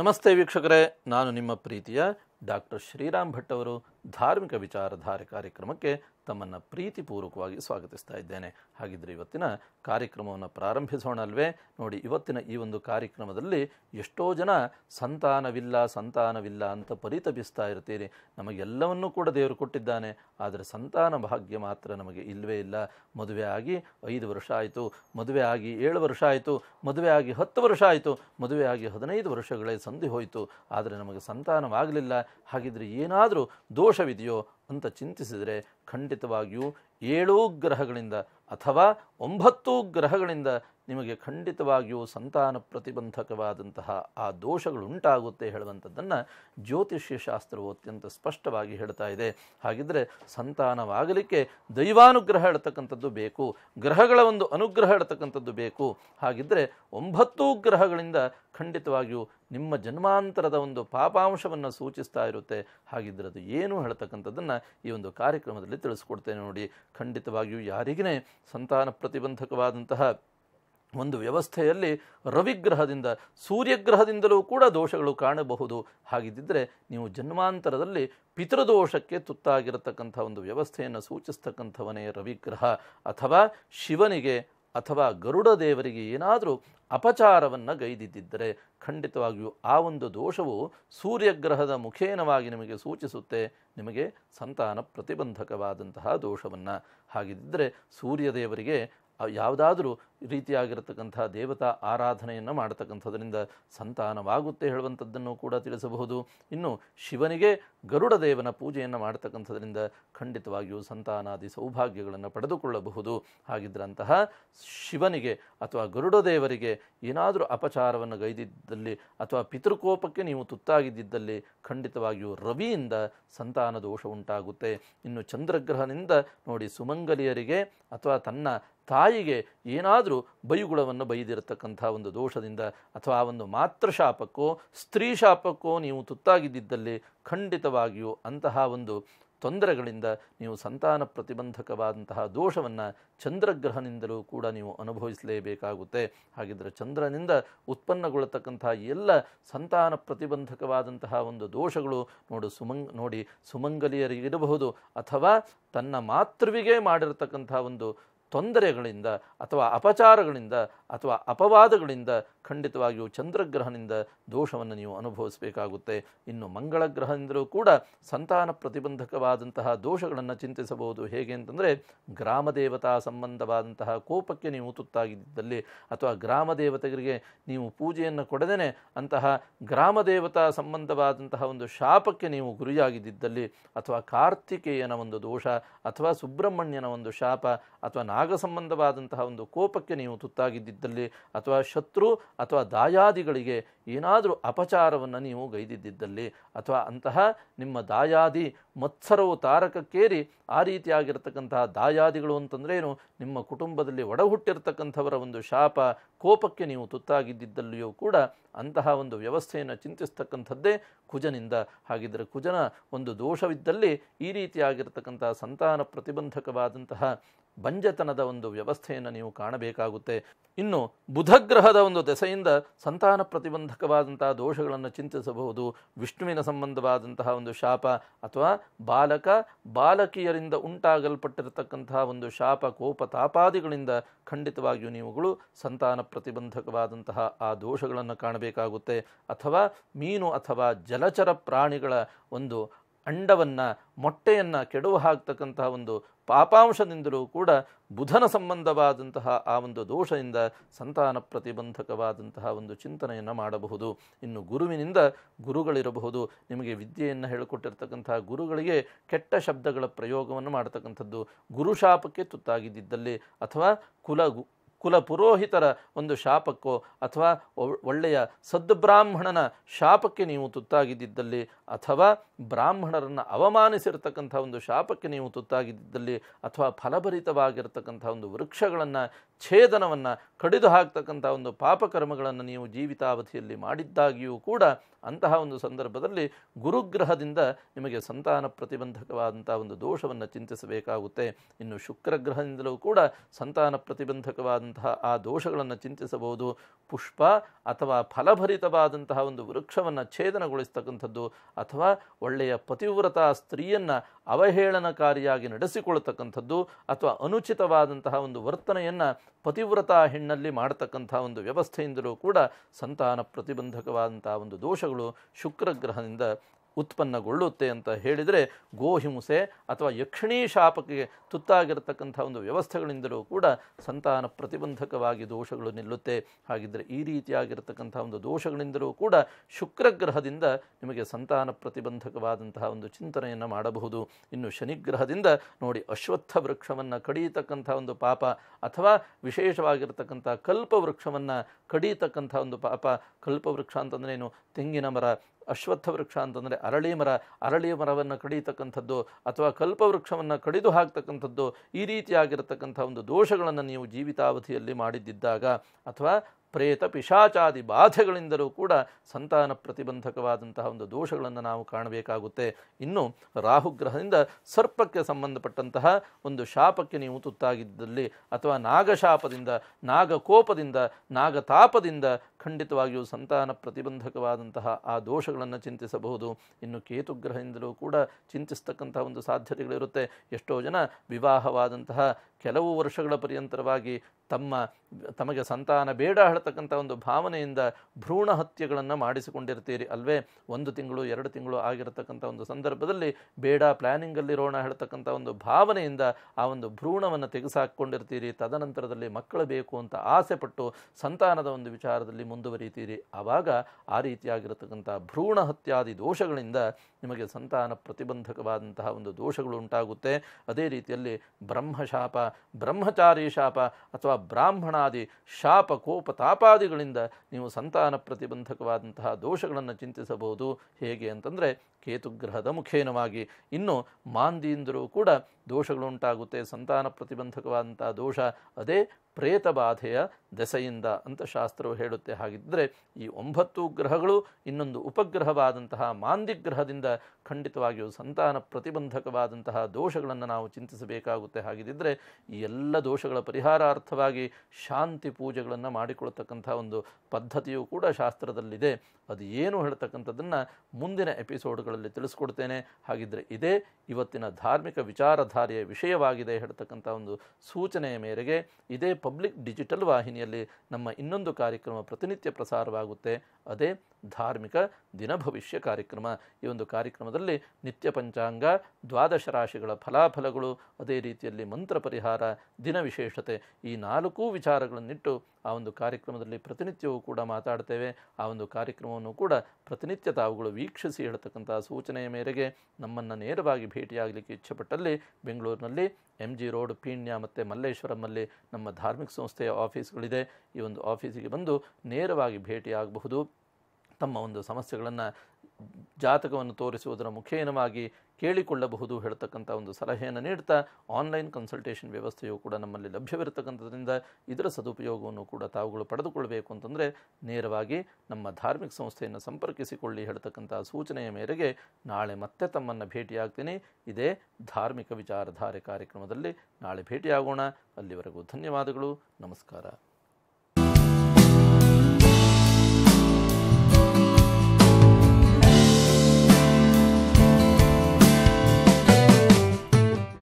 ನಮಸ್ತೆ ವೀಕ್ಷಕರೇ ನಾನು ನಿಮ್ಮ ಪ್ರೀತಿಯ ಡಾಕ್ಟರ್ ಶ್ರೀರಾಮ್ ಭಟ್ ಅವರು ಧಾರ್ಮಿಕ ವಿಚಾರಧಾರೆ ಕಾರ್ಯಕ್ರಮಕ್ಕೆ ತಮ್ಮನ್ನು ಪ್ರೀತಿಪೂರ್ವಕವಾಗಿ ಸ್ವಾಗತಿಸ್ತಾ ಇದ್ದೇನೆ ಹಾಗಿದ್ದರೆ ಇವತ್ತಿನ ಕಾರ್ಯಕ್ರಮವನ್ನು ಪ್ರಾರಂಭಿಸೋಣ ಅಲ್ವೇ ನೋಡಿ ಇವತ್ತಿನ ಈ ಒಂದು ಕಾರ್ಯಕ್ರಮದಲ್ಲಿ ಎಷ್ಟೋ ಜನ ಸಂತಾನವಿಲ್ಲ ಸಂತಾನವಿಲ್ಲ ಅಂತ ಪರಿತಪಿಸ್ತಾ ಇರ್ತೀರಿ ನಮಗೆಲ್ಲವನ್ನೂ ಕೂಡ ದೇವರು ಕೊಟ್ಟಿದ್ದಾನೆ ಆದರೆ ಸಂತಾನ ಭಾಗ್ಯ ಮಾತ್ರ ನಮಗೆ ಇಲ್ಲವೇ ಇಲ್ಲ ಮದುವೆ ಆಗಿ ಐದು ವರ್ಷ ಆಯಿತು ಮದುವೆ ಆಗಿ ಏಳು ವರ್ಷ ಆಯಿತು ಮದುವೆ ಆಗಿ ಹತ್ತು ವರ್ಷ ಆಯಿತು ಮದುವೆ ಆಗಿ ಹದಿನೈದು ವರ್ಷಗಳೇ ಸಂಧಿ ಹೋಯಿತು ಆದರೆ ನಮಗೆ ಸಂತಾನವಾಗಲಿಲ್ಲ ಹಾಗಿದ್ರೆ ಏನಾದರೂ ದೋಷವಿದೆಯೋ ಅಂತ ಚಿಂತಿಸಿದರೆ ಖಂಡಿತವಾಗಿಯೂ ಏಳು ಗ್ರಹಗಳಿಂದ ಅಥವಾ ಒಂಬತ್ತು ಗ್ರಹಗಳಿಂದ ನಿಮಗೆ ಖಂಡಿತವಾಗಿಯೂ ಸಂತಾನ ಪ್ರತಿಬಂಧಕವಾದಂತಹ ಆ ದೋಷಗಳು ಉಂಟಾಗುತ್ತೆ ಹೇಳುವಂಥದ್ದನ್ನು ಜ್ಯೋತಿಷ್ಯ ಶಾಸ್ತ್ರವು ಅತ್ಯಂತ ಸ್ಪಷ್ಟವಾಗಿ ಹೇಳ್ತಾ ಇದೆ ಹಾಗಿದ್ದರೆ ಸಂತಾನವಾಗಲಿಕ್ಕೆ ದೈವಾನುಗ್ರಹ ಹೇಳ್ತಕ್ಕಂಥದ್ದು ಬೇಕು ಗ್ರಹಗಳ ಒಂದು ಅನುಗ್ರಹ ಹೇಳ್ತಕ್ಕಂಥದ್ದು ಬೇಕು ಹಾಗಿದ್ದರೆ ಒಂಬತ್ತು ಗ್ರಹಗಳಿಂದ ಖಂಡಿತವಾಗಿಯೂ ನಿಮ್ಮ ಜನ್ಮಾಂತರದ ಒಂದು ಪಾಪಾಂಶವನ್ನು ಸೂಚಿಸ್ತಾ ಇರುತ್ತೆ ಹಾಗಿದ್ದರೆ ಅದು ಏನು ಹೇಳ್ತಕ್ಕಂಥದ್ದನ್ನು ಈ ಒಂದು ಕಾರ್ಯಕ್ರಮದಲ್ಲಿ ತಿಳಿಸ್ಕೊಡ್ತೇನೆ ನೋಡಿ ಖಂಡಿತವಾಗಿಯೂ ಯಾರಿಗೇ ಸಂತಾನ ಪ್ರತಿಬಂಧಕವಾದಂತಹ ಒಂದು ವ್ಯವಸ್ಥೆಯಲ್ಲಿ ರವಿಗ್ರಹದಿಂದ ಸೂರ್ಯಗ್ರಹದಿಂದಲೂ ಕೂಡ ದೋಷಗಳು ಕಾಣಬಹುದು ಹಾಗಿದ್ದರೆ ನೀವು ಜನ್ಮಾಂತರದಲ್ಲಿ ಪಿತೃದೋಷಕ್ಕೆ ತುತ್ತಾಗಿರತಕ್ಕಂಥ ಒಂದು ವ್ಯವಸ್ಥೆಯನ್ನು ಸೂಚಿಸ್ತಕ್ಕಂಥವನೇ ರವಿಗ್ರಹ ಅಥವಾ ಶಿವನಿಗೆ ಅಥವಾ ಗರುಡ ದೇವರಿಗೆ ಏನಾದರೂ ಅಪಚಾರವನ್ನು ಗೈದಿದ್ದರೆ ಖಂಡಿತವಾಗಿಯೂ ಆ ಒಂದು ದೋಷವು ಸೂರ್ಯಗ್ರಹದ ಮುಖೇನವಾಗಿ ನಿಮಗೆ ಸೂಚಿಸುತ್ತೆ ನಿಮಗೆ ಸಂತಾನ ಪ್ರತಿಬಂಧಕವಾದಂತಹ ದೋಷವನ್ನು ಹಾಗಿದ್ದರೆ ಸೂರ್ಯದೇವರಿಗೆ ಯಾವುದಾದರೂ ರೀತಿಯಾಗಿರತಕ್ಕಂಥ ದೇವತಾ ಆರಾಧನೆಯನ್ನು ಮಾಡತಕ್ಕಂಥದ್ರಿಂದ ಸಂತಾನವಾಗುತ್ತೆ ಹೇಳುವಂಥದ್ದನ್ನು ಕೂಡ ತಿಳಿಸಬಹುದು ಇನ್ನು ಶಿವನಿಗೆ ಗರುಡದೇವನ ಪೂಜೆಯನ್ನು ಮಾಡ್ತಕ್ಕಂಥದ್ರಿಂದ ಖಂಡಿತವಾಗಿಯೂ ಸಂತಾನಾದಿ ಸೌಭಾಗ್ಯಗಳನ್ನು ಪಡೆದುಕೊಳ್ಳಬಹುದು ಹಾಗಿದ್ದರಂತಹ ಶಿವನಿಗೆ ಅಥವಾ ಗರುಡದೇವರಿಗೆ ಏನಾದರೂ ಅಪಚಾರವನ್ನು ಗೈದಿದ್ದಲ್ಲಿ ಅಥವಾ ಪಿತೃಕೋಪಕ್ಕೆ ನೀವು ತುತ್ತಾಗಿದ್ದಲ್ಲಿ ಖಂಡಿತವಾಗಿಯೂ ರವಿಯಿಂದ ಸಂತಾನ ದೋಷ ಉಂಟಾಗುತ್ತೆ ಇನ್ನು ಚಂದ್ರಗ್ರಹನಿಂದ ನೋಡಿ ಸುಮಂಗಲಿಯರಿಗೆ ಅಥವಾ ತನ್ನ ತಾಯಿಗೆ ಏನಾದರೂ ಬೈಗುಳವನ್ನು ಬೈದಿರತಕ್ಕಂಥ ಒಂದು ದೋಷದಿಂದ ಅಥವಾ ಒಂದು ಮಾತೃಶಾಪಕ್ಕೋ ಸ್ತ್ರೀ ಶಾಪಕ್ಕೋ ನೀವು ತುತ್ತಾಗಿದ್ದಲ್ಲಿ ಖಂಡಿತವಾಗಿ ಖಂಡಿತವಾಗಿಯೂ ಅಂತಹ ಒಂದು ತೊಂದರೆಗಳಿಂದ ನೀವು ಸಂತಾನ ಪ್ರತಿಬಂಧಕವಾದಂತಹ ದೋಷವನ್ನು ಚಂದ್ರಗ್ರಹನಿಂದಲೂ ಕೂಡ ನೀವು ಅನುಭವಿಸಲೇಬೇಕಾಗುತ್ತೆ ಹಾಗಿದ್ರೆ ಚಂದ್ರನಿಂದ ಉತ್ಪನ್ನಗೊಳ್ಳತಕ್ಕಂತಹ ಎಲ್ಲ ಸಂತಾನ ಪ್ರತಿಬಂಧಕವಾದಂತಹ ಒಂದು ದೋಷಗಳು ನೋಡು ಸುಮಂಗ್ ನೋಡಿ ಸುಮಂಗಲಿಯರಿಗಿರಬಹುದು ಅಥವಾ ತನ್ನ ಮಾತೃವಿಗೆ ಮಾಡಿರತಕ್ಕಂತಹ ಒಂದು ತೊಂದರೆಗಳಿಂದ ಅಥವಾ ಅಪಚಾರಗಳಿಂದ ಅಥವಾ ಅಪವಾದಗಳಿಂದ ಖಂಡಿತವಾಗಿಯೂ ಚಂದ್ರಗ್ರಹನಿಂದ ದೋಷವನ್ನು ನೀವು ಅನುಭವಿಸಬೇಕಾಗುತ್ತೆ ಇನ್ನು ಮಂಗಳ ಗ್ರಹದಿಂದಲೂ ಕೂಡ ಸಂತಾನ ಪ್ರತಿಬಂಧಕವಾದಂತಹ ದೋಷಗಳನ್ನು ಚಿಂತಿಸಬಹುದು ಹೇಗೆ ಅಂತಂದರೆ ಗ್ರಾಮದೇವತಾ ಸಂಬಂಧವಾದಂತಹ ಕೋಪಕ್ಕೆ ನೀವು ತುತ್ತಾಗಿದ್ದಲ್ಲಿ ಅಥವಾ ಗ್ರಾಮ ನೀವು ಪೂಜೆಯನ್ನು ಕೊಡದೇನೆ ಅಂತಹ ಗ್ರಾಮದೇವತಾ ಸಂಬಂಧವಾದಂತಹ ಒಂದು ಶಾಪಕ್ಕೆ ನೀವು ಗುರಿಯಾಗಿದ್ದಲ್ಲಿ ಅಥವಾ ಕಾರ್ತಿಕೇಯನ ಒಂದು ದೋಷ ಅಥವಾ ಸುಬ್ರಹ್ಮಣ್ಯನ ಒಂದು ಶಾಪ ಅಥವಾ ನಾಗ ಸಂಬಂಧವಾದಂತಹ ಒಂದು ಕೋಪಕ್ಕೆ ನೀವು ತುತ್ತಾಗಿದ್ದಲ್ಲಿ ಅಥವಾ ಶತ್ರು ಅಥವಾ ದಾಯಾದಿಗಳಿಗೆ ಏನಾದರೂ ಅಪಚಾರವನ್ನು ನೀವು ಗೈದಿದ್ದಲ್ಲಿ ಅಥವಾ ಅಂತಹ ನಿಮ್ಮ ದಾಯಾದಿ ಮತ್ಸರವು ತಾರಕಕ್ಕೇರಿ ಆ ರೀತಿಯಾಗಿರ್ತಕ್ಕಂತಹ ದಾಯಾದಿಗಳು ಅಂತಂದ್ರೆ ಏನು ನಿಮ್ಮ ಕುಟುಂಬದಲ್ಲಿ ಒಡಹುಟ್ಟಿರ್ತಕ್ಕಂಥವರ ಒಂದು ಶಾಪ ಕೋಪಕ್ಕೆ ನೀವು ತುತ್ತಾಗಿದ್ದಲ್ಲಿಯೂ ಕೂಡ ಅಂತಹ ಒಂದು ವ್ಯವಸ್ಥೆಯನ್ನು ಚಿಂತಿಸ್ತಕ್ಕಂಥದ್ದೇ ಕುಜನಿಂದ ಹಾಗಿದ್ದರೆ ಕುಜನ ಒಂದು ದೋಷವಿದ್ದಲ್ಲಿ ಈ ರೀತಿಯಾಗಿರ್ತಕ್ಕಂತಹ ಸಂತಾನ ಪ್ರತಿಬಂಧಕವಾದಂತಹ ಬಂಜತನದ ಒಂದು ವ್ಯವಸ್ಥೆಯನ್ನು ನೀವು ಕಾಣಬೇಕಾಗುತ್ತೆ ಇನ್ನು ಬುಧಗ್ರಹದ ಒಂದು ದೆಸೆಯಿಂದ ಸಂತಾನ ಪ್ರತಿಬಂಧಕವಾದಂತಹ ದೋಷಗಳನ್ನು ಚಿಂತಿಸಬಹುದು ವಿಷ್ಣುವಿನ ಸಂಬಂಧವಾದಂತಹ ಒಂದು ಶಾಪ ಅಥವಾ ಬಾಲಕ ಬಾಲಕಿಯರಿಂದ ಉಂಟಾಗಲ್ಪಟ್ಟಿರತಕ್ಕಂತಹ ಒಂದು ಶಾಪ ಕೋಪ ತಾಪಾದಿಗಳಿಂದ ಖಂಡಿತವಾಗಿಯೂ ನೀವುಗಳು ಸಂತಾನ ಪ್ರತಿಬಂಧಕವಾದಂತಹ ಆ ದೋಷಗಳನ್ನು ಕಾಣಬೇಕಾಗುತ್ತೆ ಅಥವಾ ಮೀನು ಅಥವಾ ಜಲಚರ ಪ್ರಾಣಿಗಳ ಒಂದು ಅಂಡವನ್ನು ಮೊಟ್ಟೆಯನ್ನು ಕೆಡವು ಹಾಕ್ತಕ್ಕಂತಹ ಒಂದು ಪಾಪಾಂಶದಿಂದಲೂ ಕೂಡ ಬುಧನ ಸಂಬಂಧವಾದಂತಹ ಆ ಒಂದು ದೋಷದಿಂದ ಸಂತಾನ ಪ್ರತಿಬಂಧಕವಾದಂತಹ ಒಂದು ಚಿಂತನೆಯನ್ನು ಮಾಡಬಹುದು ಇನ್ನು ಗುರುವಿನಿಂದ ಗುರುಗಳಿರಬಹುದು ನಿಮಗೆ ವಿದ್ಯೆಯನ್ನು ಹೇಳಿಕೊಟ್ಟಿರ್ತಕ್ಕಂತಹ ಗುರುಗಳಿಗೆ ಕೆಟ್ಟ ಶಬ್ದಗಳ ಪ್ರಯೋಗವನ್ನು ಮಾಡತಕ್ಕಂಥದ್ದು ಗುರುಶಾಪಕ್ಕೆ ತುತ್ತಾಗಿದ್ದಲ್ಲಿ ಅಥವಾ ಕುಲ ಕುಲ ಪುರೋಹಿತರ ಒಂದು ಶಾಪಕ್ಕೋ ಅಥವಾ ಒಳ್ಳೆಯ ಸದ್ಬ್ರಾಹ್ಮಣನ ಶಾಪಕ್ಕೆ ನೀವು ತುತ್ತಾಗಿದ್ದಲ್ಲಿ ಅಥವಾ ಬ್ರಾಹ್ಮಣರನ್ನು ಅವಮಾನಿಸಿರ್ತಕ್ಕಂಥ ಒಂದು ಶಾಪಕ್ಕೆ ನೀವು ತುತ್ತಾಗಿದ್ದಲ್ಲಿ ಅಥವಾ ಫಲಭರಿತವಾಗಿರ್ತಕ್ಕಂಥ ಒಂದು ವೃಕ್ಷಗಳನ್ನು ಛೇದನವನ್ನು ಕಡಿದು ಹಾಕ್ತಕ್ಕಂಥ ಒಂದು ಪಾಪಕರ್ಮಗಳನ್ನು ನೀವು ಜೀವಿತಾವಧಿಯಲ್ಲಿ ಮಾಡಿದ್ದಾಗಿಯೂ ಕೂಡ ಅಂತಹ ಒಂದು ಸಂದರ್ಭದಲ್ಲಿ ಗುರುಗ್ರಹದಿಂದ ನಿಮಗೆ ಸಂತಾನ ಪ್ರತಿಬಂಧಕವಾದಂಥ ಒಂದು ದೋಷವನ್ನು ಚಿಂತಿಸಬೇಕಾಗುತ್ತೆ ಇನ್ನು ಶುಕ್ರಗ್ರಹದಿಂದಲೂ ಕೂಡ ಸಂತಾನ ಪ್ರತಿಬಂಧಕವಾದಂತಹ ಆ ದೋಷಗಳನ್ನು ಚಿಂತಿಸಬಹುದು ಪುಷ್ಪ ಅಥವಾ ಫಲಭರಿತವಾದಂತಹ ಒಂದು ವೃಕ್ಷವನ್ನು ಛೇದನಗೊಳಿಸ್ತಕ್ಕಂಥದ್ದು ಅಥವಾ ಒಳ್ಳೆಯ ಪತಿವ್ರತ ಸ್ತ್ರೀಯನ್ನು ಅವಹೇಳನಕಾರಿಯಾಗಿ ನಡೆಸಿಕೊಳ್ಳತಕ್ಕಂಥದ್ದು ಅಥವಾ ಅನುಚಿತವಾದಂತಹ ಒಂದು ವರ್ತನೆಯನ್ನು ಪತಿವ್ರತ ಹೆಣ್ಣಲ್ಲಿ ಮಾಡತಕ್ಕಂಥ ಒಂದು ವ್ಯವಸ್ಥೆಯಿಂದಲೂ ಕೂಡ ಸಂತಾನ ಪ್ರತಿಬಂಧಕವಾದಂಥ ಒಂದು ದೋಷಗಳು ಶುಕ್ರಗ್ರಹದಿಂದ ಉತ್ಪನ್ನಗೊಳ್ಳುತ್ತೆ ಅಂತ ಹೇಳಿದರೆ ಗೋಹಿಂಸೆ ಅಥವಾ ಯಕ್ಷಿಣೀ ಶಾಪಕ್ಕೆ ತುತ್ತಾಗಿರತಕ್ಕಂಥ ಒಂದು ವ್ಯವಸ್ಥೆಗಳಿಂದಲೂ ಕೂಡ ಸಂತಾನ ಪ್ರತಿಬಂಧಕವಾಗಿ ದೋಷಗಳು ನಿಲ್ಲುತ್ತೆ ಹಾಗಿದ್ದರೆ ಈ ರೀತಿಯಾಗಿರತಕ್ಕಂಥ ಒಂದು ದೋಷಗಳಿಂದಲೂ ಕೂಡ ಶುಕ್ರಗ್ರಹದಿಂದ ನಿಮಗೆ ಸಂತಾನ ಪ್ರತಿಬಂಧಕವಾದಂತಹ ಒಂದು ಚಿಂತನೆಯನ್ನು ಮಾಡಬಹುದು ಇನ್ನು ಶನಿಗ್ರಹದಿಂದ ನೋಡಿ ಅಶ್ವತ್ಥ ವೃಕ್ಷವನ್ನು ಕಡಿಯತಕ್ಕಂಥ ಒಂದು ಪಾಪ ಅಥವಾ ವಿಶೇಷವಾಗಿರತಕ್ಕಂಥ ಕಲ್ಪ ವೃಕ್ಷವನ್ನು ಕಡಿಯತಕ್ಕಂಥ ಒಂದು ಪಾಪ ಕಲ್ಪವೃಕ್ಷ ಅಂತಂದರೆ ಏನು ತೆಂಗಿನ ಮರ ಅಶ್ವತ್ಥ ವೃಕ್ಷ ಅಂತಂದರೆ ಅರಳಿ ಮರ ಅರಳಿ ಮರವನ್ನು ಕಡಿಯತಕ್ಕಂಥದ್ದು ಅಥವಾ ಕಲ್ಪವೃಕ್ಷವನ್ನು ಕಡಿದು ಹಾಕ್ತಕ್ಕಂಥದ್ದು ಈ ರೀತಿಯಾಗಿರತಕ್ಕಂಥ ಒಂದು ದೋಷಗಳನ್ನು ನೀವು ಜೀವಿತಾವಧಿಯಲ್ಲಿ ಮಾಡಿದ್ದಿದ್ದಾಗ ಅಥವಾ ಪ್ರೇತ ಪಿಶಾಚಾದಿ ಬಾಧೆಗಳಿಂದಲೂ ಕೂಡ ಸಂತಾನ ಪ್ರತಿಬಂಧಕವಾದಂತಹ ಒಂದು ದೋಷಗಳನ್ನು ನಾವು ಕಾಣಬೇಕಾಗುತ್ತೆ ಇನ್ನು ರಾಹುಗ್ರಹದಿಂದ ಸರ್ಪಕ್ಕೆ ಸಂಬಂಧಪಟ್ಟಂತಹ ಒಂದು ಶಾಪಕ್ಕೆ ನೀವು ತುತ್ತಾಗಿದ್ದಲ್ಲಿ ಅಥವಾ ನಾಗಶಾಪದಿಂದ ನಾಗಕೋಪದಿಂದ ನಾಗತಾಪದಿಂದ ಖಂಡಿತವಾಗಿಯೂ ಸಂತಾನ ಪ್ರತಿಬಂಧಕವಾದಂತಹ ಆ ದೋಷಗಳನ್ನು ಚಿಂತಿಸಬಹುದು ಇನ್ನು ಕೇತುಗ್ರಹದಿಂದಲೂ ಕೂಡ ಚಿಂತಿಸ್ತಕ್ಕಂತಹ ಒಂದು ಸಾಧ್ಯತೆಗಳಿರುತ್ತೆ ಎಷ್ಟೋ ಜನ ವಿವಾಹವಾದಂತಹ ಕೆಲವು ವರ್ಷಗಳ ಪರ್ಯಂತರವಾಗಿ ತಮ್ಮ ತಮಗೆ ಸಂತಾನ ಬೇಡ ಹೇಳ್ತಕ್ಕಂಥ ಒಂದು ಭಾವನೆಯಿಂದ ಭ್ರೂಣ ಹತ್ಯೆಗಳನ್ನು ಮಾಡಿಸಿಕೊಂಡಿರ್ತೀರಿ ಅಲ್ವೇ ಒಂದು ತಿಂಗಳು ಎರಡು ತಿಂಗಳು ಆಗಿರತಕ್ಕಂಥ ಒಂದು ಸಂದರ್ಭದಲ್ಲಿ ಬೇಡ ಪ್ಲ್ಯಾನಿಂಗಲ್ಲಿರೋಣ ಹೇಳ್ತಕ್ಕಂಥ ಒಂದು ಭಾವನೆಯಿಂದ ಆ ಒಂದು ಭ್ರೂಣವನ್ನು ತೆಗೆಸಾಕ್ಕೊಂಡಿರ್ತೀರಿ ತದನಂತರದಲ್ಲಿ ಮಕ್ಕಳು ಬೇಕು ಅಂತ ಆಸೆ ಪಟ್ಟು ಸಂತಾನದ ಒಂದು ವಿಚಾರದಲ್ಲಿ ಕಾರ್ಯದಲ್ಲಿ ಮುಂದುವರಿತೀರಿ ಆವಾಗ ಆ ರೀತಿಯಾಗಿರತಕ್ಕಂಥ ಭ್ರೂಣ ಹತ್ಯಾದಿ ದೋಷಗಳಿಂದ ನಿಮಗೆ ಸಂತಾನ ಪ್ರತಿಬಂಧಕವಾದಂತಹ ಒಂದು ದೋಷಗಳು ಉಂಟಾಗುತ್ತೆ ಅದೇ ರೀತಿಯಲ್ಲಿ ಬ್ರಹ್ಮಶಾಪ ಬ್ರಹ್ಮಚಾರಿ ಶಾಪ ಅಥವಾ ಬ್ರಾಹ್ಮಣಾದಿ ಶಾಪ ಕೋಪ ತಾಪಾದಿಗಳಿಂದ ನೀವು ಸಂತಾನ ಪ್ರತಿಬಂಧಕವಾದಂತಹ ದೋಷಗಳನ್ನು ಚಿಂತಿಸಬಹುದು ಹೇಗೆ ಅಂತಂದರೆ ಕೇತುಗ್ರಹದ ಮುಖೇನವಾಗಿ ಇನ್ನು ಮಾಂದಿಯಿಂದರೂ ಕೂಡ ದೋಷಗಳುಂಟಾಗುತ್ತೆ ಸಂತಾನ ಪ್ರತಿಬಂಧಕವಾದಂಥ ದೋಷ ಅದೇ ಪ್ರೇತ ಬಾಧೆಯ ದೆಸೆಯಿಂದ ಅಂತ ಶಾಸ್ತ್ರವು ಹೇಳುತ್ತೆ ಹಾಗಿದ್ದರೆ ಈ ಒಂಬತ್ತು ಗ್ರಹಗಳು ಇನ್ನೊಂದು ಉಪಗ್ರಹವಾದಂತಹ ಗ್ರಹದಿಂದ ಖಂಡಿತವಾಗಿಯೂ ಸಂತಾನ ಪ್ರತಿಬಂಧಕವಾದಂತಹ ದೋಷಗಳನ್ನು ನಾವು ಚಿಂತಿಸಬೇಕಾಗುತ್ತೆ ಹಾಗಿದ್ದರೆ ಈ ಎಲ್ಲ ದೋಷಗಳ ಪರಿಹಾರಾರ್ಥವಾಗಿ ಶಾಂತಿ ಪೂಜೆಗಳನ್ನು ಮಾಡಿಕೊಳ್ಳತಕ್ಕಂಥ ಒಂದು ಪದ್ಧತಿಯೂ ಕೂಡ ಶಾಸ್ತ್ರದಲ್ಲಿದೆ ಅದು ಏನು ಹೇಳ್ತಕ್ಕಂಥದ್ದನ್ನು ಮುಂದಿನ ಎಪಿಸೋಡ್ಗಳಲ್ಲಿ ತಿಳಿಸ್ಕೊಡ್ತೇನೆ ಹಾಗಿದ್ದರೆ ಇದೇ ಇವತ್ತಿನ ಧಾರ್ಮಿಕ ವಿಚಾರಧ ವಿಷಯವಾಗಿದೆ ಹೇಳ್ತಕ್ಕಂಥ ಒಂದು ಸೂಚನೆಯ ಮೇರೆಗೆ ಇದೇ ಪಬ್ಲಿಕ್ ಡಿಜಿಟಲ್ ವಾಹಿನಿಯಲ್ಲಿ ನಮ್ಮ ಇನ್ನೊಂದು ಕಾರ್ಯಕ್ರಮ ಪ್ರತಿನಿತ್ಯ ಪ್ರಸಾರವಾಗುತ್ತೆ ಅದೇ ಧಾರ್ಮಿಕ ದಿನ ಭವಿಷ್ಯ ಕಾರ್ಯಕ್ರಮ ಈ ಒಂದು ಕಾರ್ಯಕ್ರಮದಲ್ಲಿ ನಿತ್ಯ ಪಂಚಾಂಗ ದ್ವಾದಶ ರಾಶಿಗಳ ಫಲಾಫಲಗಳು ಅದೇ ರೀತಿಯಲ್ಲಿ ಮಂತ್ರ ಪರಿಹಾರ ದಿನ ವಿಶೇಷತೆ ಈ ನಾಲ್ಕೂ ವಿಚಾರಗಳನ್ನಿಟ್ಟು ಆ ಒಂದು ಕಾರ್ಯಕ್ರಮದಲ್ಲಿ ಪ್ರತಿನಿತ್ಯವೂ ಕೂಡ ಮಾತಾಡ್ತೇವೆ ಆ ಒಂದು ಕಾರ್ಯಕ್ರಮವನ್ನು ಕೂಡ ಪ್ರತಿನಿತ್ಯ ತಾವುಗಳು ವೀಕ್ಷಿಸಿ ಹೇಳ್ತಕ್ಕಂಥ ಸೂಚನೆಯ ಮೇರೆಗೆ ನಮ್ಮನ್ನು ನೇರವಾಗಿ ಭೇಟಿಯಾಗಲಿಕ್ಕೆ ಇಚ್ಛೆಪಟ್ಟಲ್ಲಿ ಬೆಂಗಳೂರಿನಲ್ಲಿ ಎಮ್ ಜಿ ರೋಡ್ ಪೀಣ್ಯ ಮತ್ತು ಮಲ್ಲೇಶ್ವರಂನಲ್ಲಿ ನಮ್ಮ ಧಾರ್ಮಿಕ ಸಂಸ್ಥೆಯ ಆಫೀಸ್ಗಳಿದೆ ಈ ಒಂದು ಆಫೀಸಿಗೆ ಬಂದು ನೇರವಾಗಿ ಭೇಟಿಯಾಗಬಹುದು ತಮ್ಮ ಒಂದು ಸಮಸ್ಯೆಗಳನ್ನು ಜಾತಕವನ್ನು ತೋರಿಸುವುದರ ಮುಖೇನವಾಗಿ ಕೇಳಿಕೊಳ್ಳಬಹುದು ಹೇಳ್ತಕ್ಕಂಥ ಒಂದು ಸಲಹೆಯನ್ನು ನೀಡ್ತಾ ಆನ್ಲೈನ್ ಕನ್ಸಲ್ಟೇಷನ್ ವ್ಯವಸ್ಥೆಯು ಕೂಡ ನಮ್ಮಲ್ಲಿ ಲಭ್ಯವಿರತಕ್ಕಂಥದ್ರಿಂದ ಇದರ ಸದುಪಯೋಗವನ್ನು ಕೂಡ ತಾವುಗಳು ಪಡೆದುಕೊಳ್ಬೇಕು ಅಂತಂದರೆ ನೇರವಾಗಿ ನಮ್ಮ ಧಾರ್ಮಿಕ ಸಂಸ್ಥೆಯನ್ನು ಸಂಪರ್ಕಿಸಿಕೊಳ್ಳಿ ಹೇಳ್ತಕ್ಕಂಥ ಸೂಚನೆಯ ಮೇರೆಗೆ ನಾಳೆ ಮತ್ತೆ ತಮ್ಮನ್ನು ಭೇಟಿಯಾಗ್ತೀನಿ ಇದೇ ಧಾರ್ಮಿಕ ವಿಚಾರಧಾರೆ ಕಾರ್ಯಕ್ರಮದಲ್ಲಿ ನಾಳೆ ಭೇಟಿಯಾಗೋಣ ಅಲ್ಲಿವರೆಗೂ ಧನ್ಯವಾದಗಳು ನಮಸ್ಕಾರ